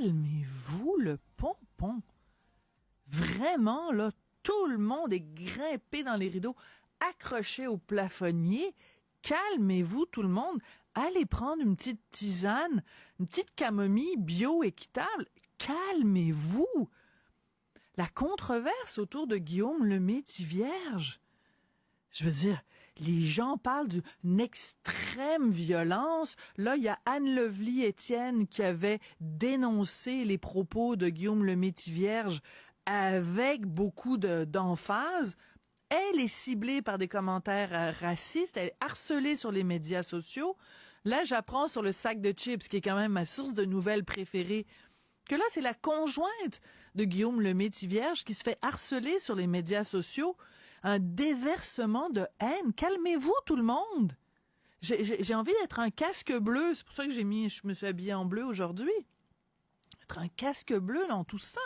calmez-vous le pompon. Vraiment, là, tout le monde est grimpé dans les rideaux, accroché au plafonnier. Calmez-vous tout le monde. Allez prendre une petite tisane, une petite camomille bio-équitable. Calmez-vous. La controverse autour de Guillaume le Métis Vierge je veux dire, les gens parlent d'une extrême violence. Là, il y a Anne Lovely Étienne qui avait dénoncé les propos de Guillaume Métis vierge avec beaucoup d'emphase. elle est ciblée par des commentaires euh, racistes, elle est harcelée sur les médias sociaux. Là, j'apprends sur le sac de chips, qui est quand même ma source de nouvelles préférée, que là, c'est la conjointe de Guillaume Métis vierge qui se fait harceler sur les médias sociaux un déversement de haine. Calmez-vous tout le monde. J'ai envie d'être un casque bleu. C'est pour ça que j'ai mis, je me suis habillé en bleu aujourd'hui. Être un casque bleu dans tout ça.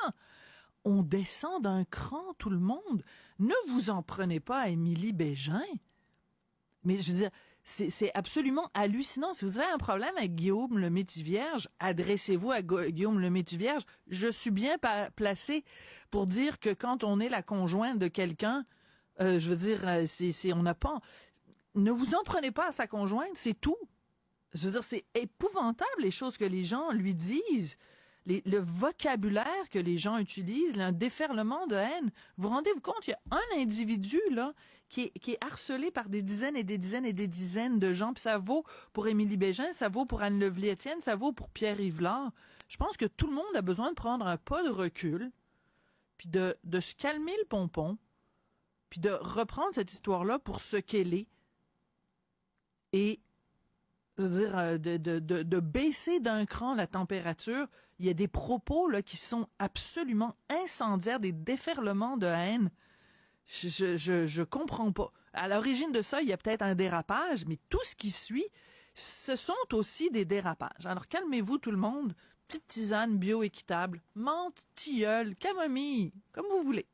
On descend d'un cran tout le monde. Ne vous en prenez pas à Émilie Bégin. Mais je veux dire, c'est absolument hallucinant. Si vous avez un problème avec Guillaume le Métivierge, adressez-vous à Guillaume le Métivierge. Je suis bien placé pour dire que quand on est la conjointe de quelqu'un, euh, je veux dire, euh, c'est, on n'a pas. Ne vous en prenez pas à sa conjointe, c'est tout. Je veux dire, c'est épouvantable les choses que les gens lui disent. le vocabulaire que les gens utilisent, un déferlement de haine. Vous, vous rendez-vous compte, il y a un individu là qui est, qui est, harcelé par des dizaines et des dizaines et des dizaines de gens. Puis ça vaut pour Émilie Bégin, ça vaut pour Anne Levlietienne, ça vaut pour Pierre Yvelard. Je pense que tout le monde a besoin de prendre un pas de recul, puis de, de se calmer le pompon, puis de reprendre cette histoire-là pour ce qu'elle est et dire, euh, de, baisser d'un cran la température. Il y a des propos là qui sont absolument incendiaires, des déferlements de haine. Je, je, comprends pas. À l'origine de ça, il y a peut-être un dérapage, mais tout ce qui suit, ce sont aussi des dérapages. Alors calmez-vous tout le monde. Petite tisane bio-équitable, menthe, tilleul, camomille, comme vous voulez.